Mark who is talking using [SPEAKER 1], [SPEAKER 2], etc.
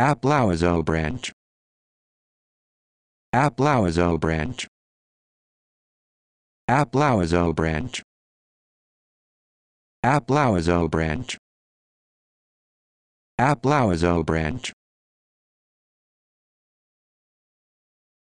[SPEAKER 1] Aplauso branch. Aplauso branch. Aplauso branch. Aplauso branch. Aplauso branch.